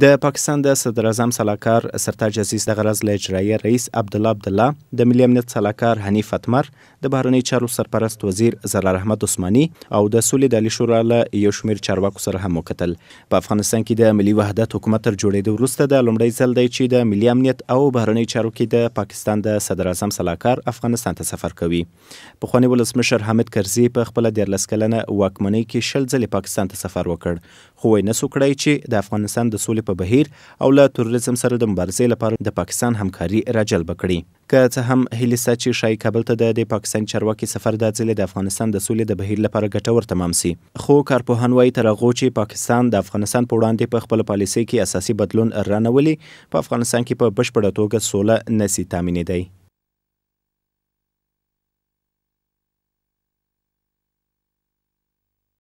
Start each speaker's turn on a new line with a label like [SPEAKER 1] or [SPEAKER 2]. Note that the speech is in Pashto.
[SPEAKER 1] د پاکستان د صدر اعظم سلاکار سرتاج عزیز د غرض له اجرایي رئیس عبد الله عبد الله د ملي امنیت سلاکار حنیف اتمر د بهرنی چارو سرپرست وزیر زلال احمد عثماني او د سولې د شورا له یو شمیر چارواکو سره هم وکتل په افغانستان کې د ملي وحدت حکومت تر جوړېدو وروسته د لومړي ځل دی چې د ملي امنیت او بهرنی چارو کې د پاکستان د صدر اعظم سلاکار افغانستان ته سفر کوي په خواني ولسمشر حامد کرزي په خپل دیرلس کلنه واکمنۍ کې شل ځله پاکستان ته سفر وکړ خو یې نسو کړی چې د افغانستان د سولې مختلف بهیر او له تروریزم سره د مبارزې لپاره د پاکستان همکاري راجلب کړي که څه هم هیله سته چې شای کابل ته د پاکستان چارواکي سفر دا ځل د افغانستان د سولې د بهیر لپاره ګټور تمام سي خو کارپوهان وایي تر هغه چې پاکستان د افغانستان په وړاندې په خپل پالیسۍ کې اساسي بدلون رانولي په افغانستان کې په بشپړه توګه سوله نسی تامینېدای